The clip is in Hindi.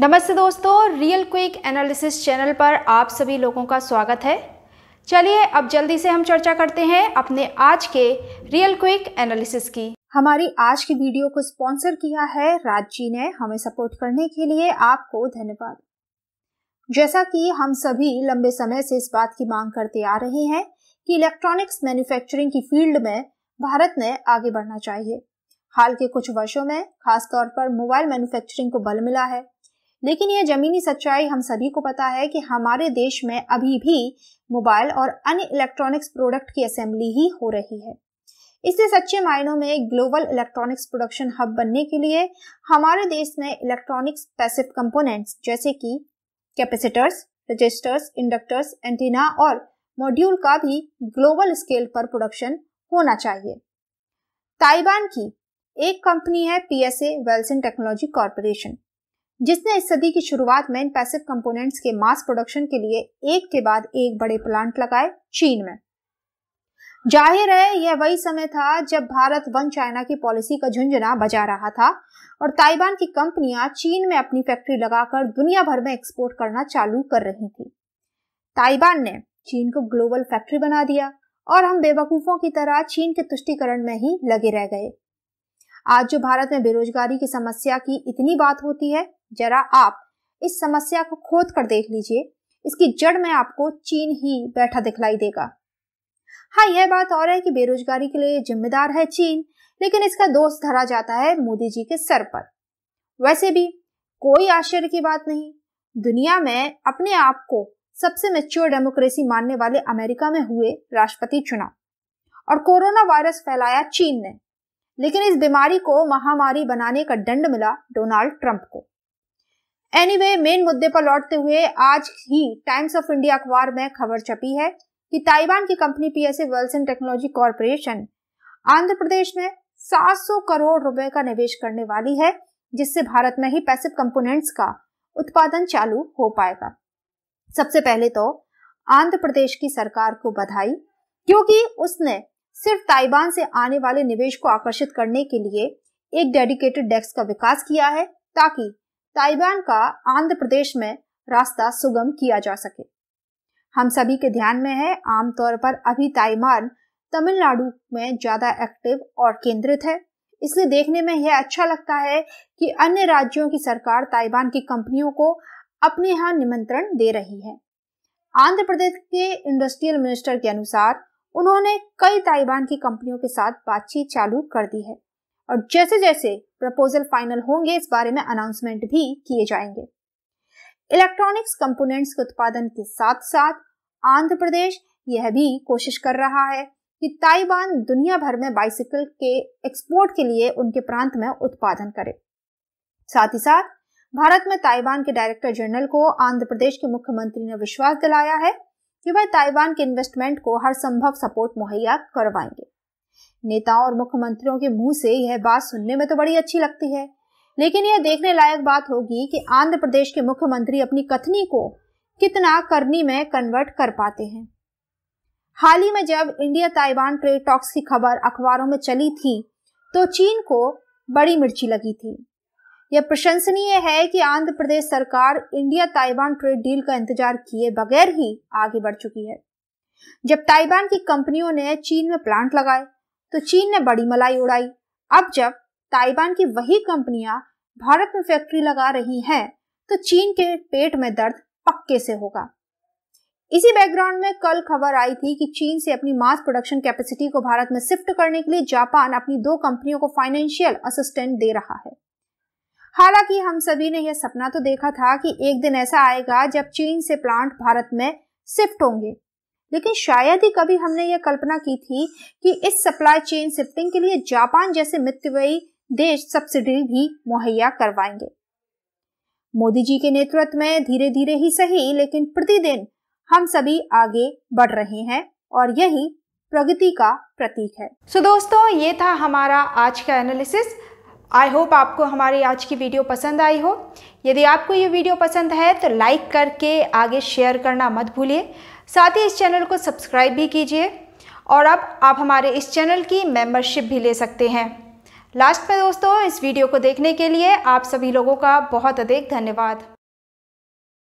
नमस्ते दोस्तों रियल क्विक एनालिसिस चैनल पर आप सभी लोगों का स्वागत है चलिए अब जल्दी से हम चर्चा करते हैं अपने आज के रियल क्विक एनालिसिस की हमारी आज की वीडियो को स्पॉन्सर किया है राज जी ने हमें सपोर्ट करने के लिए आपको धन्यवाद जैसा कि हम सभी लंबे समय से इस बात की मांग करते आ रहे हैं कि इलेक्ट्रॉनिक्स मैन्युफैक्चरिंग की फील्ड में भारत ने आगे बढ़ना चाहिए हाल के कुछ वर्षों में खासतौर पर मोबाइल मैन्युफैक्चरिंग को बल मिला है लेकिन यह जमीनी सच्चाई हम सभी को पता है कि हमारे देश में अभी भी मोबाइल और अन्य इलेक्ट्रॉनिक्स प्रोडक्ट की असेंबली ही हो रही है इसलिए सच्चे मायनों में एक ग्लोबल इलेक्ट्रॉनिक्स प्रोडक्शन हब बनने के लिए हमारे देश में इलेक्ट्रॉनिक्स पैसिव कंपोनेंट्स जैसे कि कैपेसिटर्स रजिस्टर्स इंडक्टर्स एंटीना और मॉड्यूल का भी ग्लोबल स्केल पर प्रोडक्शन होना चाहिए ताइवान की एक कंपनी है पीएसए वेल्सन टेक्नोलॉजी कॉरपोरेशन जिसने इस सदी की शुरुआत में इन पैसिव कंपोनेंट्स के मास प्रोडक्शन के लिए एक के बाद एक बड़े प्लांट लगाए चीन में जाहिर है यह वही समय था जब भारत वन चाइना की पॉलिसी का झुंझुना बजा रहा था और ताइवान की कंपनियां चीन में अपनी फैक्ट्री लगाकर दुनिया भर में एक्सपोर्ट करना चालू कर रही थी ताइवान ने चीन को ग्लोबल फैक्ट्री बना दिया और हम बेवकूफों की तरह चीन के तुष्टिकरण में ही लगे रह गए आज जो भारत में बेरोजगारी की समस्या की इतनी बात होती है जरा आप इस समस्या को खोद कर देख लीजिए इसकी जड़ में आपको चीन ही बैठा दिखलाई देगा हाँ यह बात और है कि बेरोजगारी के लिए जिम्मेदार है चीन लेकिन इसका दोष धरा जाता है मोदी जी के सर पर वैसे भी कोई आश्चर्य की बात नहीं दुनिया में अपने आप को सबसे मेच्योर डेमोक्रेसी मानने वाले अमेरिका में हुए राष्ट्रपति चुनाव और कोरोना वायरस फैलाया चीन ने लेकिन इस बीमारी को महामारी बनाने का दंड मिला डोनाल्ड ट्रंप को एनीवे anyway, मेन मुद्दे पर लौटते हुए आज ही टाइम्स ऑफ इंडिया अखबार में खबर छपी है कि ताइवान की company PSA Walsin technology corporation Andhra Pradesh में 700 करोड़ रुपए का निवेश करने वाली है जिससे भारत में ही पैसिव कंपोनेंट्स का उत्पादन चालू हो पाएगा सबसे पहले तो आंध्र प्रदेश की सरकार को बधाई क्योंकि उसने सिर्फ ताइवान से आने वाले निवेश को आकर्षित करने के लिए एक डेडिकेटेड डेस्क का विकास किया है ताकि ताइवान का आंध्र प्रदेश में रास्ता सुगम किया जा सके हम सभी के ध्यान में है आमतौर पर अभी ताइवान तमिलनाडु में ज्यादा एक्टिव और केंद्रित है इसलिए देखने में यह अच्छा लगता है कि अन्य राज्यों की सरकार ताइवान की कंपनियों को अपने यहाँ निमंत्रण दे रही है आंध्र प्रदेश के इंडस्ट्रियल मिनिस्टर के अनुसार उन्होंने कई ताइवान की कंपनियों के साथ बातचीत चालू कर दी है और जैसे जैसे प्रपोजल फाइनल होंगे इस बारे में अनाउंसमेंट भी किए जाएंगे इलेक्ट्रॉनिक्स कंपोनेंट्स के उत्पादन के साथ साथ आंध्र प्रदेश यह भी कोशिश कर रहा है कि ताइवान दुनिया भर में बाइसिकल के एक्सपोर्ट के लिए उनके प्रांत में उत्पादन करे साथ ही साथ भारत में ताइवान के डायरेक्टर जनरल को आंध्र प्रदेश के मुख्यमंत्री ने विश्वास दिलाया है कि वह ताइवान के इन्वेस्टमेंट को हर संभव सपोर्ट मुहैया करवाएंगे नेताओं और मुख्यमंत्रियों के मुंह से यह बात सुनने में तो बड़ी अच्छी लगती है लेकिन यह देखने लायक बात होगी कि आंध्र प्रदेश के मुख्यमंत्री अपनी कथनी को कितना करनी में कन्वर्ट कर पाते हैं हाल ही में जब इंडिया ताइवान ट्रेड टॉक्स की खबर अखबारों में चली थी तो चीन को बड़ी मिर्ची लगी थी यह प्रशंसनीय है कि आंध्र प्रदेश सरकार इंडिया ताइवान ट्रेड डील का इंतजार किए बगैर ही आगे बढ़ चुकी है जब ताइवान की कंपनियों ने चीन में प्लांट लगाए तो चीन ने बड़ी मलाई उड़ाई अब जब ताइवान की वही कंपनियां भारत में फैक्ट्री लगा रही हैं, तो चीन के पेट में दर्द पक्के से होगा इसी बैकग्राउंड में कल खबर आई थी कि चीन से अपनी मास प्रोडक्शन कैपेसिटी को भारत में शिफ्ट करने के लिए जापान अपनी दो कंपनियों को फाइनेंशियल असिस्टेंट दे रहा है हालांकि हम सभी ने यह सपना तो देखा था कि एक दिन ऐसा आएगा जब चीन से प्लांट भारत में शिफ्ट होंगे लेकिन शायद ही कभी हमने यह कल्पना की थी कि इस सप्लाई चेन शिफ्टिंग के लिए जापान जैसे मित्रवयी देश सब्सिडी भी मुहैया करवाएंगे मोदी जी के नेतृत्व में धीरे धीरे ही सही लेकिन प्रतिदिन हम सभी आगे बढ़ रहे हैं और यही प्रगति का प्रतीक है सो so दोस्तों ये था हमारा आज का एनालिसिस आई होप आपको हमारी आज की वीडियो पसंद आई हो यदि आपको ये वीडियो पसंद है तो लाइक करके आगे शेयर करना मत भूलिए साथ ही इस चैनल को सब्सक्राइब भी कीजिए और अब आप हमारे इस चैनल की मेंबरशिप भी ले सकते हैं लास्ट में दोस्तों इस वीडियो को देखने के लिए आप सभी लोगों का बहुत अधिक धन्यवाद